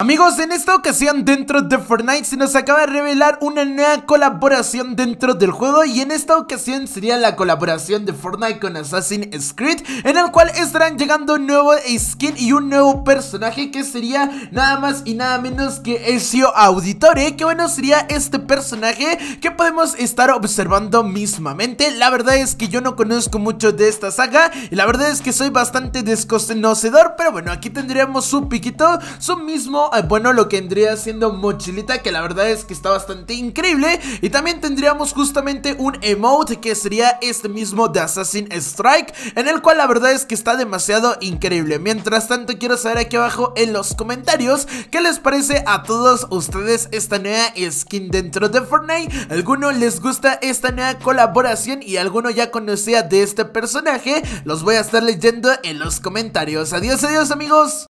Amigos, en esta ocasión dentro de Fortnite se nos acaba de revelar una nueva colaboración dentro del juego y en esta ocasión sería la colaboración de Fortnite con Assassin's Creed en el cual estarán llegando un nuevo skin y un nuevo personaje que sería nada más y nada menos que Ezio Auditore que bueno sería este personaje que podemos estar observando mismamente la verdad es que yo no conozco mucho de esta saga y la verdad es que soy bastante desconocedor pero bueno aquí tendríamos su piquito, su mismo eh, bueno, lo que vendría siendo mochilita, que la verdad es que está bastante increíble. Y también tendríamos justamente un emote que sería este mismo de Assassin Strike, en el cual la verdad es que está demasiado increíble. Mientras tanto, quiero saber aquí abajo en los comentarios qué les parece a todos ustedes esta nueva skin dentro de Fortnite. ¿Alguno les gusta esta nueva colaboración y alguno ya conocía de este personaje? Los voy a estar leyendo en los comentarios. Adiós, adiós amigos.